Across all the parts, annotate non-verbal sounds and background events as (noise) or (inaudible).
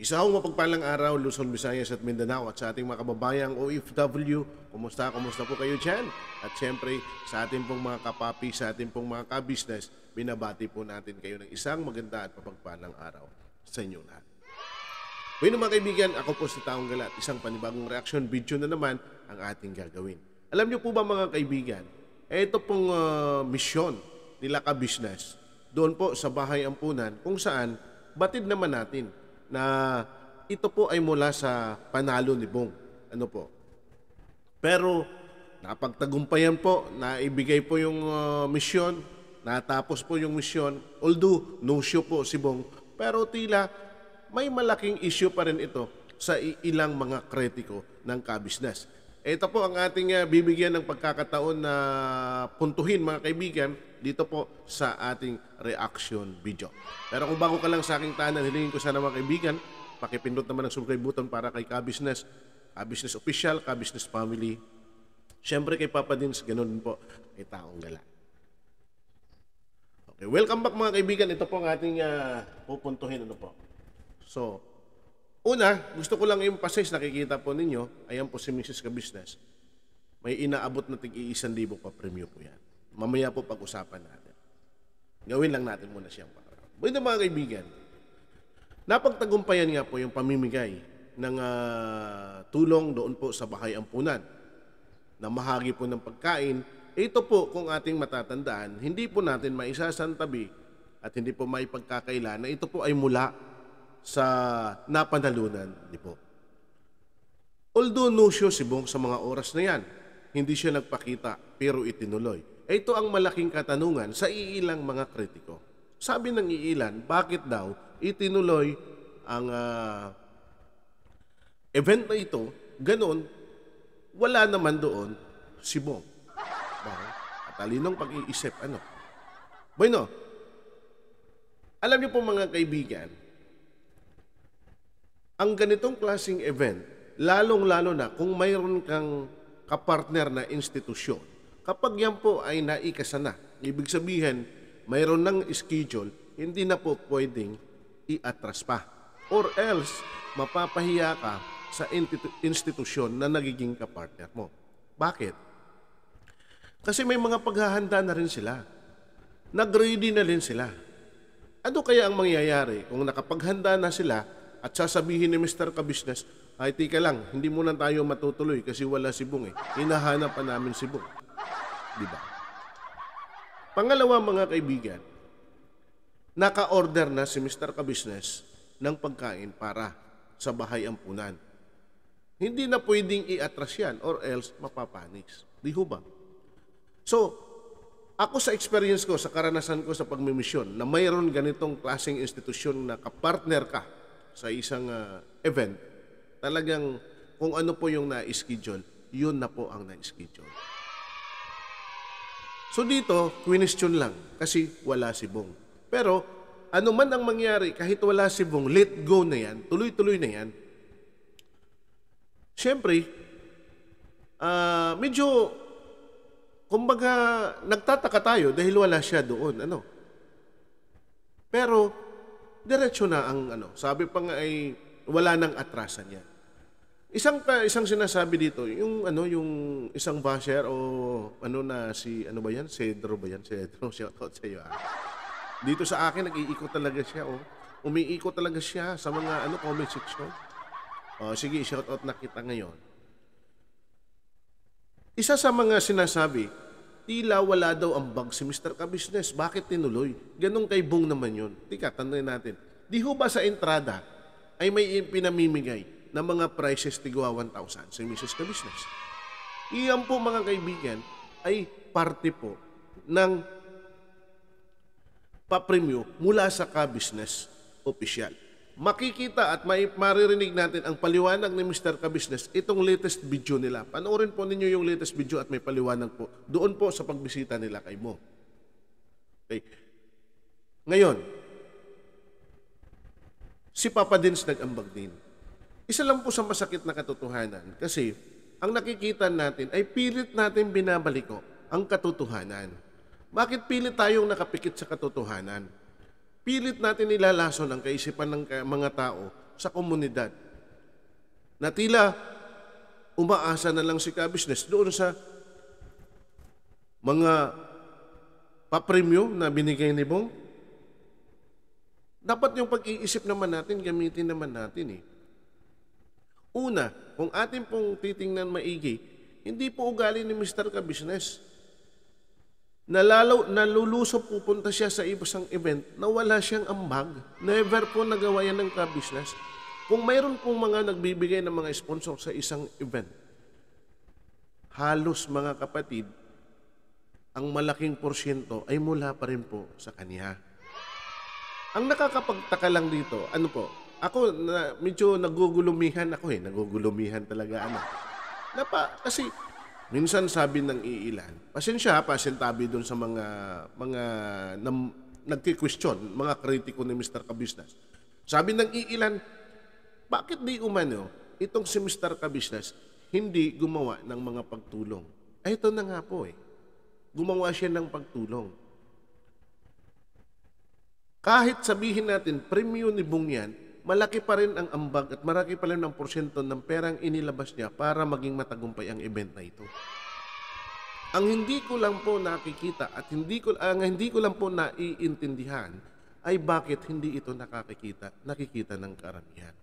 Isa akong mapagpalang araw, Luzon, Visayas at Mindanao at sa ating mga kababayang OFW. Kumusta? Kumusta po kayo dyan? At syempre, sa ating pong mga kapapi, sa ating pong mga kabusiness, binabati po natin kayo ng isang maganda at mapagpalang araw sa inyo lahat. Ngayon mga kaibigan, ako po si Taong Galat, isang panibagong reaction video na naman ang ating gagawin. Alam niyo po ba mga kaibigan, ito pong uh, misyon nila ka-business doon po sa Bahay Ampunan kung saan batid naman natin na ito po ay mula sa panalo ni Bong. Ano po? Pero napagtagumpayan po, naibigay po yung uh, misyon, natapos po yung misyon. Although no show po si Bong, pero tila may malaking issue pa rin ito sa ilang mga kritiko ng kabisnes. Ito po ang ating uh, bibigyan ng pagkakataon na puntuhin mga kaibigan dito po sa ating reaction video. Pero kung bago ka lang sa aking tahanan, hilingin ko sana mga kaibigan, pakipindot naman ang subscribe button para kay Kabusiness, Kabusiness Official, Kabusiness business Family. Siyempre kay Papa Dins, ganun po, kay Taong Gala. Okay, welcome back mga kaibigan. Ito po ang ating uh, pupuntuhin. Ano po? So, una, gusto ko lang i-emphasize, nakikita po ninyo, ayan po si Mrs. Kabusiness. may inaabot na tig-iisan libo pa premium po yan. Mamaya po pag-usapan natin. Gawin lang natin muna siyang pangarap. Buwede mga kaibigan, napagtagumpayan nga po yung pamimigay ng uh, tulong doon po sa bahay ampunan na mahagi po ng pagkain. Ito po kung ating matatandaan, hindi po natin maisasantabi at hindi po maipagkakaila na ito po ay mula sa napanalunan. ni po. Although nosyo si Bong sa mga oras na yan, hindi siya nagpakita pero itinuloy. Ito ang malaking katanungan sa iilang mga kritiko. Sabi ng iilan, bakit daw itinuloy ang uh, event na ito, ganun, wala naman doon si Bong. Bakit? Diba? Talinong pag-iisip, ano? Bueno, alam niyo po mga kaibigan, ang ganitong klasing event, lalong-lalo na kung mayroon kang kapartner na institusyon, Kapag yan po ay naikasa na, ibig sabihin, mayroon ng schedule, hindi na po pwedeng i-atras pa. Or else, mapapahiya ka sa institusyon na nagiging kapartner mo. Bakit? Kasi may mga paghahanda na rin sila. Nag-ready na rin sila. Ano kaya ang mangyayari kung nakapaghanda na sila at sasabihin ni Mr. Kabisnes, ay tika lang, hindi muna tayo matutuloy kasi wala si Bung eh. Hinahanap pa namin si Bung. Di ba? Pangalawa mga kaibigan, naka-order na si Mr. Kabusiness ng pagkain para sa bahay ampunan. Hindi na pwedeng i-atras yan or else mapapanis. Di ho ba? So, ako sa experience ko, sa karanasan ko sa pagmimisyon, na mayroon ganitong klaseng institusyon na kapartner ka sa isang uh, event, talagang kung ano po yung na-schedule, yun na po ang na-schedule. So dito, question lang kasi wala si Bong. Pero ano man ang mangyari, kahit wala si Bong, let go na yan, tuloy-tuloy na yan. Siyempre, uh, medyo, kumbaga, nagtataka tayo dahil wala siya doon. Ano? Pero, diretsyo na ang ano. Sabi pa nga ay wala nang atrasan yan. Isang ah, isang sinasabi dito, yung ano yung isang basher o ano na si ano ba 'yan? Cedro ba 'yan? Cedro, (laughs) shout out sa iyo. Ah. Dito sa akin nag-iikot talaga siya oh. Umiikot talaga siya sa mga ano comment section. Oh, sige, shout out na kita ngayon. Isa sa mga sinasabi, tila wala daw ang bag si Mr. Kabisnes. Bakit tinuloy? Ganong kay Bong naman yun. Tika, tanongin natin. Di ho ba sa entrada ay may pinamimigay? na mga prices tigwa 1,000 sa Mrs. Ka Business. Iyan po mga kaibigan ay parte po ng papremyo mula sa ka official. Makikita at may maririnig natin ang paliwanag ni Mr. Kabisnes itong latest video nila. Panoorin po ninyo yung latest video at may paliwanag po doon po sa pagbisita nila kay Mo. Okay. Ngayon, si Papa Dins nag-ambag din. Isa lang po sa masakit na katotohanan kasi ang nakikita natin ay pilit natin binabaliko ang katotohanan. Bakit pilit tayong nakapikit sa katotohanan? Pilit natin nilalason ang kaisipan ng mga tao sa komunidad na tila umaasa na lang si ka-business doon sa mga papremyo na binigay ni Bong. Dapat yung pag-iisip naman natin, gamitin naman natin eh. Una, kung atin pong titingnan maigi, hindi po ugali ni Mr. Ka-Business. Nalalaw, naluluso pupunta siya sa ibang event na wala siyang ambag. Never po nagawa yan ng ka Kung mayroon pong mga nagbibigay ng mga sponsor sa isang event, halos mga kapatid, ang malaking porsyento ay mula pa rin po sa kanya. Ang nakakapagtaka lang dito, ano po, ako, na, medyo nagugulumihan ako eh. Nagugulumihan talaga ano. Napa, kasi minsan sabi ng iilan, pasensya ha, pasintabi doon sa mga, mga nam, nagki-question, mga kritiko ni Mr. Kabisnas. Sabi ng iilan, bakit di umano itong si Mr. Kabisnas hindi gumawa ng mga pagtulong? Ay, ah, ito na nga po eh. Gumawa siya ng pagtulong. Kahit sabihin natin, premium ni Bungyan malaki pa rin ang ambag at maraki pa rin ang porsyento ng perang inilabas niya para maging matagumpay ang event na ito. Ang hindi ko lang po nakikita at hindi ko ang hindi ko lang po naiintindihan ay bakit hindi ito nakakikita nakikita ng karamihan.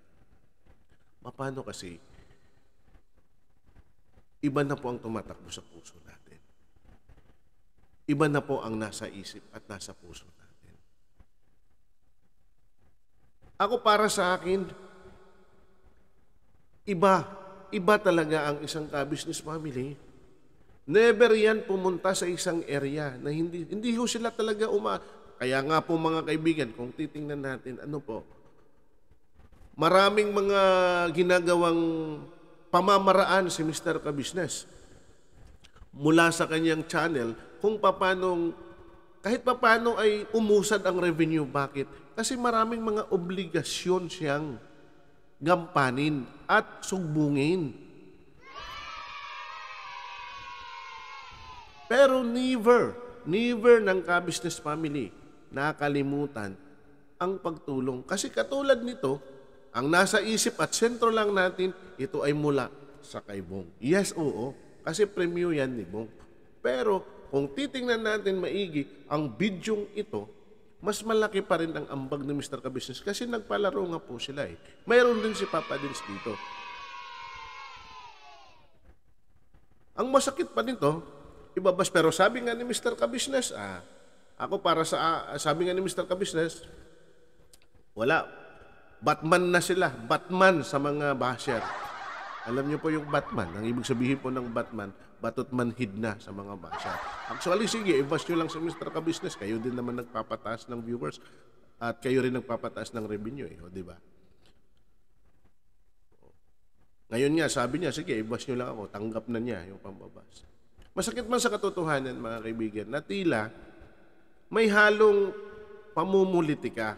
Paano kasi iba na po ang tumatakbo sa puso natin. Iba na po ang nasa isip at nasa puso natin. Ako para sa akin, iba, iba talaga ang isang ka-business family. Never yan pumunta sa isang area na hindi, hindi ho sila talaga uma... Kaya nga po mga kaibigan, kung titingnan natin, ano po, maraming mga ginagawang pamamaraan si Mr. Kabisnes mula sa kanyang channel kung paanong kahit papano ay umusad ang revenue. Bakit? Kasi maraming mga obligasyon siyang gampanin at sugbungin. Pero never, never ng ka-business family nakalimutan ang pagtulong. Kasi katulad nito, ang nasa isip at sentro lang natin, ito ay mula sa kay Bong. Yes, oo. Kasi premium yan ni Bong. Pero kung titingnan natin maigi ang bidyong ito, mas malaki pa rin ang ambag ni Mr. Kabisnes kasi nagpalaro nga po sila eh. Mayroon din si Papa Dins dito. Ang masakit pa nito, ibabas. Pero sabi nga ni Mr. Kabisnes, ah, ako para sa, ah, sabi nga ni Mr. Kabisnes, wala. Batman na sila. Batman sa mga basher. Alam niyo po yung Batman. Ang ibig sabihin po ng Batman, batot manhid na sa mga bansa. Actually, sige, invest nyo lang sa Mr. ka Kayo din naman nagpapataas ng viewers at kayo rin nagpapataas ng revenue, eh, di ba? Ngayon nga, sabi niya, sige, ibas nyo lang ako. Tanggap na niya yung pambabas. Masakit man sa katotohanan, mga kaibigan, na tila may halong pamumulitika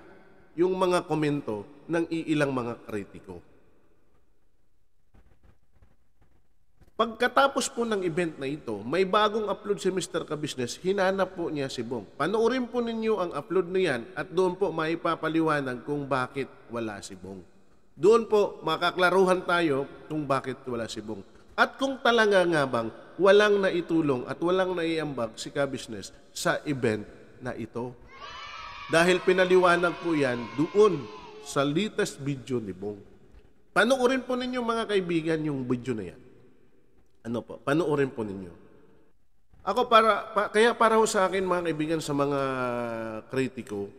yung mga komento ng iilang mga kritiko. Pagkatapos po ng event na ito, may bagong upload si Mr. Kabusiness, hinanap po niya si Bong. Panoorin po ninyo ang upload niyan at doon po maipapaliwanag kung bakit wala si Bong. Doon po makaklaruhan tayo kung bakit wala si Bong. At kung talaga nga bang walang naitulong at walang naiambag si Kabusiness sa event na ito. Dahil pinaliwanag po yan doon sa latest video ni Bong. Panoorin po ninyo mga kaibigan yung video na yan ano po, panoorin po ninyo. Ako para, pa, kaya para ho sa akin mga kaibigan sa mga kritiko,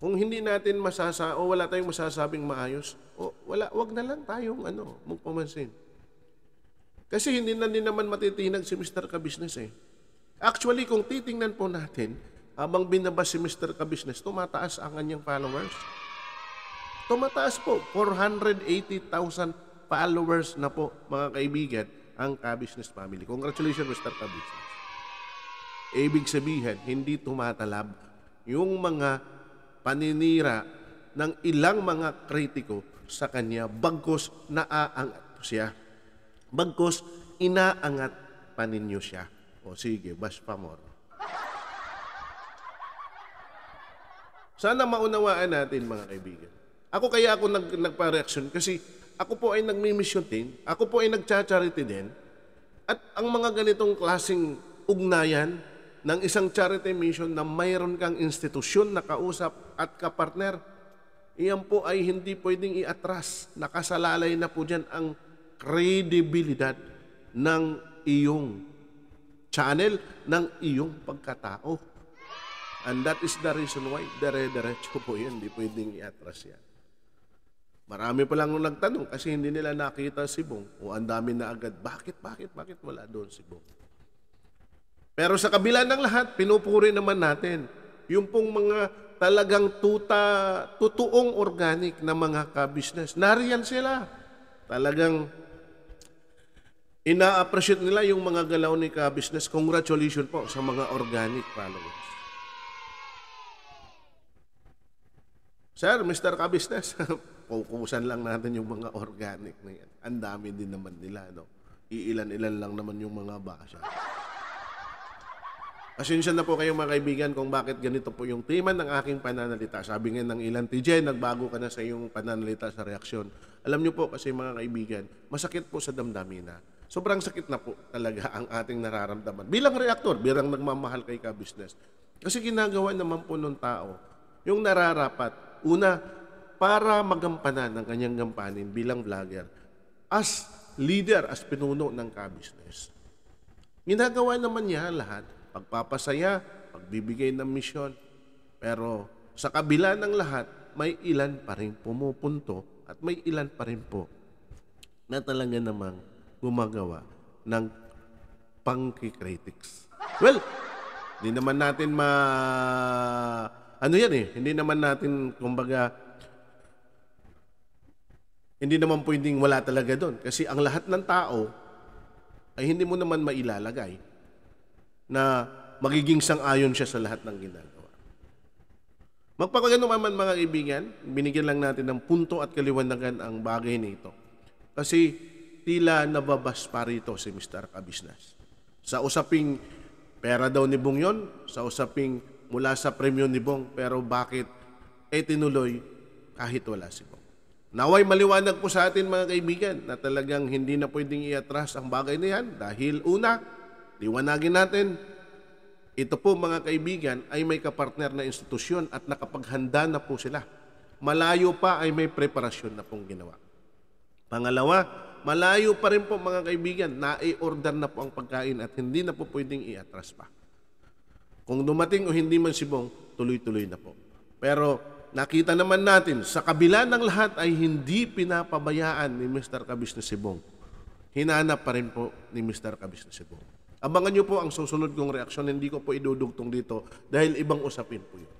kung hindi natin masasa o wala tayong masasabing maayos, o wala, wag na lang tayong ano, magpamansin. Kasi hindi na din naman matitinag si Mr. Kabisnes eh. Actually, kung titingnan po natin, habang binaba si Mr. Kabisnes, tumataas ang kanyang followers. Tumataas po, 480,000 followers na po mga kaibigan ang Kabisnes Family. Congratulations Mr. Kabisnes. Ibig sabihin, hindi tumatalab yung mga paninira ng ilang mga kritiko sa kanya bagkos naaangat po siya. Bagkos inaangat pa ninyo siya. O sige, bas more. Sana maunawaan natin mga kaibigan. Ako kaya ako nag, nagpa-reaction kasi ako po ay nagmi-mission din. Ako po ay nagcha-charity din. At ang mga ganitong klasing ugnayan ng isang charity mission na mayroon kang institusyon na kausap at kapartner, iyan po ay hindi pwedeng iatras. Nakasalalay na po dyan ang credibilidad ng iyong channel, ng iyong pagkatao. And that is the reason why dere-derecho po yan. Hindi pwedeng iatras yan. Marami pa lang nagtanong kasi hindi nila nakita si Bong. O ang dami na agad, bakit, bakit, bakit wala doon si Bong? Pero sa kabila ng lahat, pinupuri naman natin yung pong mga talagang tuta, totoong organic na mga ka-business. Nariyan sila. Talagang ina-appreciate nila yung mga galaw ni ka-business. Congratulations po sa mga organic followers. Sir, Mr. Ka-Business, (laughs) kukusan lang natin yung mga organic na yan. Ang dami din naman nila, no? Iilan-ilan lang naman yung mga baka Pasensya na po kayong mga kaibigan kung bakit ganito po yung tema ng aking pananalita. Sabi nga ng ilan, TJ, nagbago ka na sa iyong pananalita sa reaksyon. Alam nyo po kasi mga kaibigan, masakit po sa damdamin na. Sobrang sakit na po talaga ang ating nararamdaman. Bilang reaktor, bilang nagmamahal kay ka business. Kasi ginagawa naman po ng tao, yung nararapat. Una, para magampanan ang kanyang gampanin bilang vlogger as leader, as pinuno ng ka-business. Ginagawa naman niya lahat. Pagpapasaya, pagbibigay ng misyon. Pero sa kabila ng lahat, may ilan pa rin pumupunto at may ilan pa rin po na talaga namang gumagawa ng pangkikritics. Well, hindi naman natin ma... Ano yan eh, hindi naman natin, kumbaga, hindi naman pwedeng wala talaga doon. Kasi ang lahat ng tao ay hindi mo naman mailalagay na magiging sang-ayon siya sa lahat ng ginagawa. Magpapagano naman mga kaibigan, binigyan lang natin ng punto at kaliwanagan ang bagay nito. Kasi tila nababas pa rito si Mr. Kabisnas. Sa usaping pera daw ni Bong yon, sa usaping mula sa premyo ni Bong, pero bakit eh tinuloy kahit wala si Bong. Naway maliwanag po sa atin mga kaibigan na talagang hindi na pwedeng iatras ang bagay na yan dahil una, liwanagin natin, ito po mga kaibigan ay may kapartner na institusyon at nakapaghanda na po sila. Malayo pa ay may preparasyon na pong ginawa. Pangalawa, malayo pa rin po mga kaibigan, nai-order na po ang pagkain at hindi na po pwedeng iatras pa. Kung dumating o hindi man sibong, tuloy-tuloy na po. Pero nakita naman natin, sa kabila ng lahat ay hindi pinapabayaan ni Mr. Kabis na Sibong. Hinanap pa rin po ni Mr. Kabis na Sibong. Abangan nyo po ang susunod kong reaksyon. Hindi ko po idudugtong dito dahil ibang usapin po yun.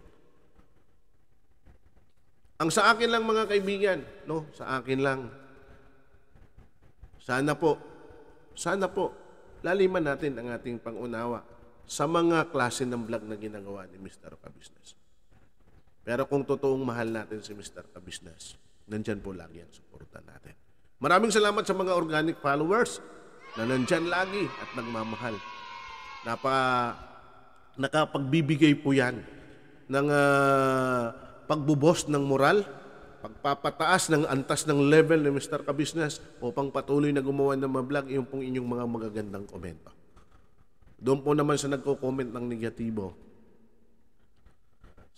Ang sa akin lang mga kaibigan, no? Sa akin lang. Sana po, sana po, laliman natin ang ating pangunawa sa mga klase ng vlog na ginagawa ni Mr. Kabisnes. Pero kung totoong mahal natin si Mr. Kabisnes, nandyan po lagi ang suporta natin. Maraming salamat sa mga organic followers na nandyan lagi at nagmamahal. Napa, nakapagbibigay po yan ng uh, pagbubos ng moral, pagpapataas ng antas ng level ni Mr. Kabisnes upang patuloy na gumawa ng mga vlog yung pong inyong mga magagandang komento. Doon po naman sa nagko-comment ng negatibo,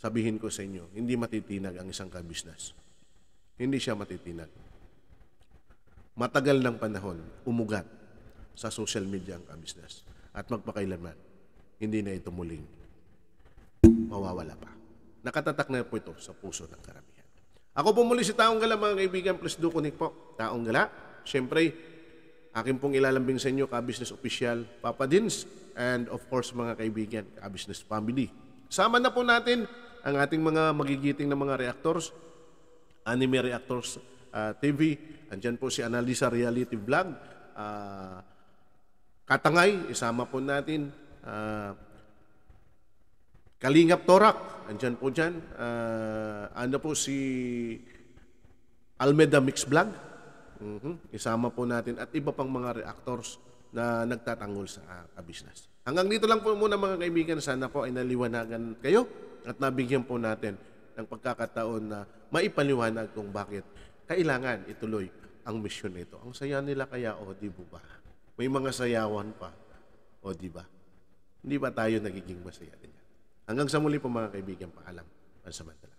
sabihin ko sa inyo, hindi matitinag ang isang kabisnes. Hindi siya matitinag. Matagal ng panahon, umugat sa social media ang kabisnes. At magpakailanman, hindi na ito muling mawawala pa. Nakatatak na po ito sa puso ng karamihan. Ako po muli si Taong Gala, mga kaibigan, plus Dukunik po. Taong Gala, siyempre, akin pong ilalambing sa inyo, ka-business official, Papa Dins, and of course, mga kaibigan, ka-business family. Sama na po natin ang ating mga magigiting na mga reactors, anime reactors uh, ah, TV, andyan po si Analisa Reality Vlog, uh, Katangay, isama po natin, uh, Kalingap Torak, andyan po dyan, uh, ano po si Almeda Mix Vlog, mm-hmm. isama po natin at iba pang mga reactors na nagtatanggol sa uh, business. Hanggang dito lang po muna mga kaibigan. Sana po ay naliwanagan kayo at nabigyan po natin ng pagkakataon na maipaliwanag kung bakit kailangan ituloy ang misyon nito. Ang saya nila kaya, o oh, di ba? May mga sayawan pa, o oh, di ba? Hindi ba tayo nagiging masaya din Hanggang sa muli po mga kaibigan, paalam. Pansamantala.